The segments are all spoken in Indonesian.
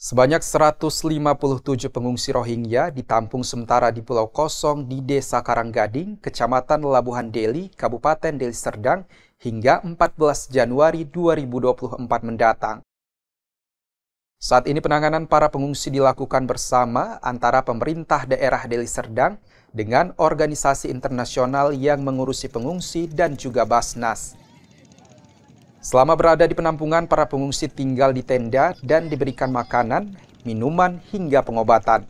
Sebanyak 157 pengungsi Rohingya ditampung sementara di pulau kosong di Desa Karanggading, Kecamatan Labuhan Deli, Kabupaten Deli Serdang hingga 14 Januari 2024 mendatang. Saat ini penanganan para pengungsi dilakukan bersama antara pemerintah daerah Deli Serdang dengan organisasi internasional yang mengurusi pengungsi dan juga Basnas. Selama berada di penampungan, para pengungsi tinggal di tenda dan diberikan makanan, minuman, hingga pengobatan.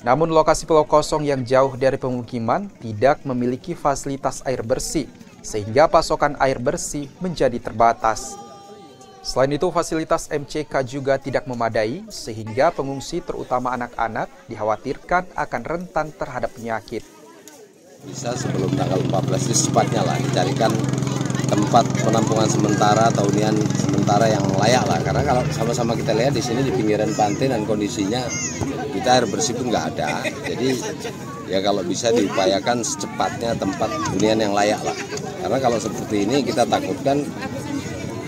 Namun lokasi pulau kosong yang jauh dari pemukiman tidak memiliki fasilitas air bersih, sehingga pasokan air bersih menjadi terbatas. Selain itu, fasilitas MCK juga tidak memadai, sehingga pengungsi terutama anak-anak dikhawatirkan akan rentan terhadap penyakit. Bisa sebelum tanggal 14 ini sepatnya lah, dicarikan tempat penampungan sementara atau hunian sementara yang layak lah karena kalau sama-sama kita lihat di sini di pinggiran pantai dan kondisinya kita air bersih pun nggak ada jadi ya kalau bisa diupayakan secepatnya tempat hunian yang layak lah karena kalau seperti ini kita takutkan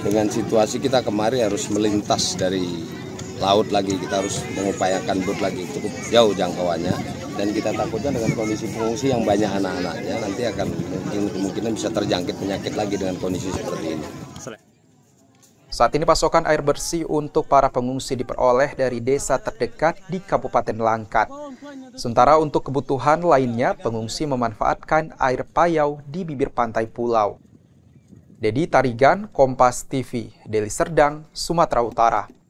dengan situasi kita kemarin harus melintas dari laut lagi kita harus mengupayakan boot lagi cukup jauh jangkauannya dan kita takutnya dengan kondisi pengungsi yang banyak anak-anaknya nanti akan mungkin kemungkinan bisa terjangkit penyakit lagi dengan kondisi seperti ini. Saat ini pasokan air bersih untuk para pengungsi diperoleh dari desa terdekat di Kabupaten Langkat. Sementara untuk kebutuhan lainnya, pengungsi memanfaatkan air payau di bibir pantai pulau. Dedi Tarigan, Kompas TV, Deli Serdang, Sumatera Utara.